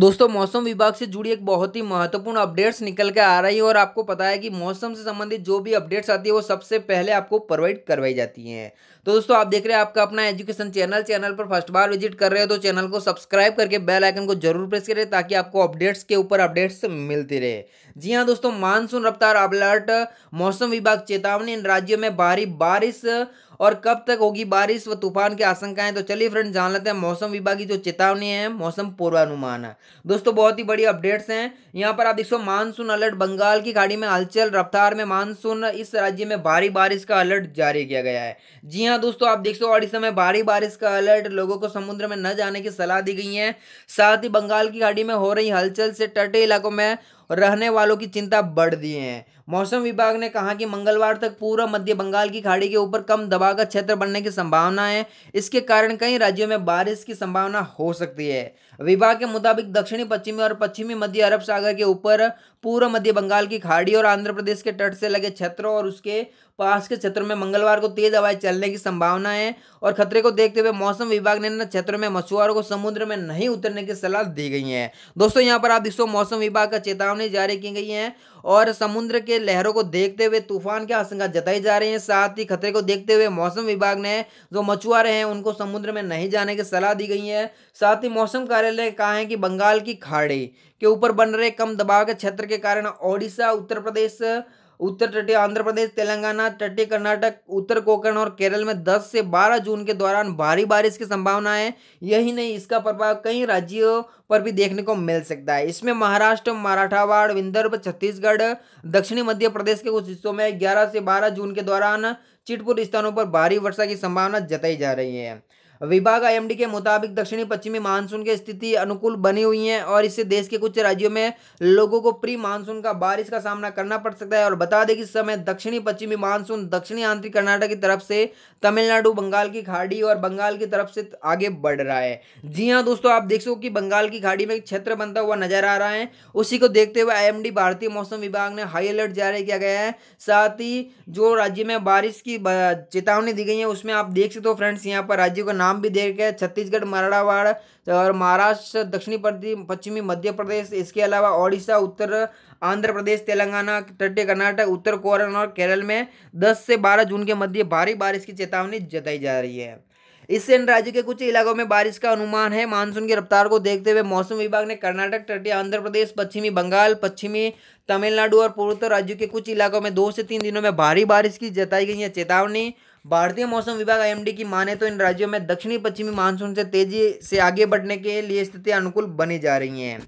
दोस्तों मौसम विभाग से जुड़ी एक बहुत ही महत्वपूर्ण अपडेट्स निकल के आ रही है और आपको पता है कि मौसम से संबंधित जो भी अपडेट्स आती है वो सबसे पहले आपको प्रोवाइड करवाई जाती हैं तो दोस्तों आप देख रहे हैं आपका अपना एजुकेशन चैनल चैनल पर फर्स्ट बार विजिट कर रहे हो तो चैनल को सब्सक्राइब करके बेल आइकन को जरूर प्रेस करें ताकि आपको अपडेट्स के ऊपर अपडेट्स मिलती रहे जी हाँ दोस्तों मानसून रफ्तार अलर्ट मौसम विभाग चेतावनी इन राज्यों में भारी बारिश और कब तक होगी बारिश व तूफान की आशंकाएं तो चलिए फ्रेंड जान लेते हैं मौसम विभाग की जो चेतावनी है मौसम पूर्वानुमान है दोस्तों बहुत ही बड़ी अपडेट्स हैं यहाँ पर आप देख सो मानसून अलर्ट बंगाल की खाड़ी में हलचल रफ्तार में मानसून इस राज्य में भारी बारिश का अलर्ट जारी किया गया है जी हाँ दोस्तों आप देख सो और इस समय भारी बारिश का अलर्ट लोगों को समुद्र में न जाने की सलाह दी गई है साथ ही बंगाल की खाड़ी में हो रही हलचल से टटे इलाकों में रहने वालों की चिंता बढ़ दी है मौसम विभाग ने कहा कि मंगलवार तक पूरा मध्य बंगाल की खाड़ी के ऊपर कम दबाव का क्षेत्र बनने की संभावना है इसके कारण कई राज्यों में बारिश की संभावना हो सकती है विभाग के मुताबिक दक्षिणी पश्चिमी और पश्चिमी मध्य अरब सागर के ऊपर पूर्व मध्य बंगाल की खाड़ी और आंध्र प्रदेश के तट से लगे क्षेत्रों और उसके पास के क्षेत्रों में मंगलवार को तेज हवाएं चलने की संभावना है और खतरे को देखते हुए मौसम विभाग ने इन क्षेत्रों में मछुआरों को समुद्र में नहीं उतरने की सलाह दी गई है दोस्तों यहाँ पर आप देखो मौसम विभाग का चेतावनी जारी की गई है और समुद्र के लहरों को देखते हुए तूफान की आशंका जताई जा रही है साथ ही खतरे को देखते हुए मौसम विभाग ने जो मछुआरे हैं उनको समुद्र में नहीं जाने की सलाह दी गई है साथ ही मौसम कार्यालय ने कहा है कि बंगाल की खाड़ी के ऊपर बन रहे कम दबाव के क्षेत्र के कारण ओडिशा उत्तर प्रदेश उत्तर तटीय आंध्र प्रदेश तेलंगाना तटीय कर्नाटक उत्तर कोकण और केरल में 10 से 12 जून के दौरान भारी बारिश की संभावना है यही नहीं इसका प्रभाव कई राज्यों पर भी देखने को मिल सकता है इसमें महाराष्ट्र मराठावाड़ विदर्भ छत्तीसगढ़ दक्षिणी मध्य प्रदेश के कुछ हिस्सों में ग्यारह से बारह जून के दौरान चिटपुर स्थानों पर भारी वर्षा की संभावना जताई जा रही है विभाग आईएमडी के मुताबिक दक्षिणी पश्चिमी मानसून की स्थिति अनुकूल बनी हुई है और इससे देश के कुछ राज्यों में लोगों को प्री मानसून का बारिश का सामना करना पड़ सकता है और बता दें कि इस समय दक्षिणी पश्चिमी मानसून दक्षिणी आंतरिक कर्नाटक की तरफ से तमिलनाडु बंगाल की खाड़ी और बंगाल की तरफ से आगे बढ़ रहा है जी हाँ दोस्तों आप देख सको कि बंगाल की खाड़ी में क्षेत्र बनता हुआ नजर आ रहा है उसी को देखते हुए आई भारतीय मौसम विभाग ने हाई अलर्ट जारी किया गया है साथ ही जो राज्य में बारिश की चेतावनी दी गई है उसमें आप देख सकते हो फ्रेंड्स यहाँ पर राज्यों का नाम नाम भी देख के छत्तीसगढ़ मराठवाड़ और महाराष्ट्र दक्षिणी पश्चिमी मध्य प्रदेश इसके अलावा ओडिशा उत्तर आंध्र प्रदेश तेलंगाना तटीय कर्नाटक उत्तर कोरन और केरल में दस से बारह जून के मध्य भारी बारिश की चेतावनी जताई जा रही है इससे इन राज्य के कुछ इलाकों में बारिश का अनुमान है मानसून की रफ्तार को देखते हुए मौसम विभाग ने कर्नाटक तटीय आंध्र प्रदेश पश्चिमी बंगाल पश्चिमी तमिलनाडु और पूर्वोत्तर राज्यों के कुछ इलाकों में दो से तीन दिनों में भारी बारिश की जताई गई है चेतावनी भारतीय मौसम विभाग आई की माने तो इन राज्यों में दक्षिणी पश्चिमी मानसून से तेजी से आगे बढ़ने के लिए स्थितियां अनुकूल बनी जा रही हैं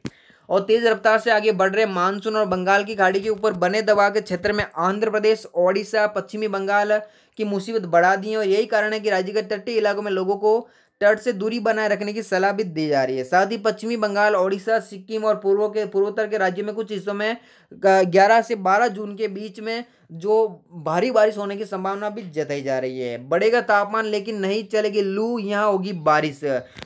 और तेज रफ्तार से आगे बढ़ रहे मानसून और बंगाल की खाड़ी के ऊपर बने दबाव के क्षेत्र में आंध्र प्रदेश ओडिशा पश्चिमी बंगाल की मुसीबत बढ़ा दी है और यही कारण है कि राज्य के तटीय इलाकों में लोगों को तट से दूरी बनाए रखने की सलाह भी दी जा रही है साथ ही पश्चिमी बंगाल ओडिशा सिक्किम और पूर्व के पूर्वोत्तर के राज्यों में कुछ हिस्सों में ग्यारह से बारह जून के बीच में जो भारी बारिश होने की संभावना भी जताई जा रही है बढ़ेगा तापमान लेकिन नहीं चलेगी लू यहाँ होगी बारिश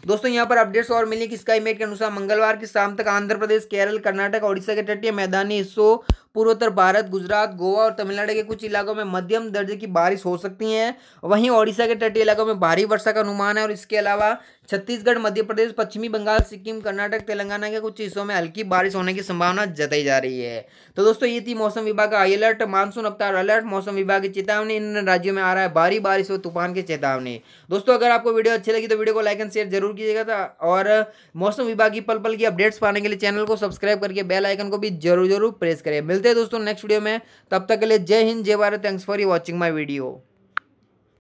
दोस्तों यहाँ पर अपडेट्स और कि स्काई मेट के अनुसार मंगलवार की शाम तक आंध्र प्रदेश केरल कर्नाटक उड़ीसा के तटीय मैदानी हिस्सों पूर्वोत्तर भारत गुजरात गोवा और तमिलनाडु के कुछ इलाकों में मध्यम दर्जे की बारिश हो सकती है वहीं ओडिशा के तटीय इलाकों में भारी वर्षा का अनुमान है और इसके अलावा छत्तीसगढ़ मध्य प्रदेश पश्चिमी बंगाल सिक्किम कर्नाटक तेलंगाना के कुछ हिस्सों में हल्की बारिश होने की संभावना जताई जा रही है तो दोस्तों ये थी मौसम विभाग का हाई अलर्ट मानसून अवतार अलर्ट मौसम विभाग की चेतावनी इन राज्यों में आ रहा है भारी बारिश और तूफान की चेतावनी दोस्तों अगर आपको वीडियो अच्छी लगी तो वीडियो को लाइक एंड शेयर जरूर कीजिएगा और मौसम विभाग की पल पल की अपडेट्स पाने के लिए चैनल को सब्सक्राइब करके बेल आइकन को भी जरूर जरूर प्रेस करें मिलते मिलते हैं दोस्तों नेक्स्ट वीडियो में तब तक के लिए जय हिंद जय Bharat thanks for you watching my video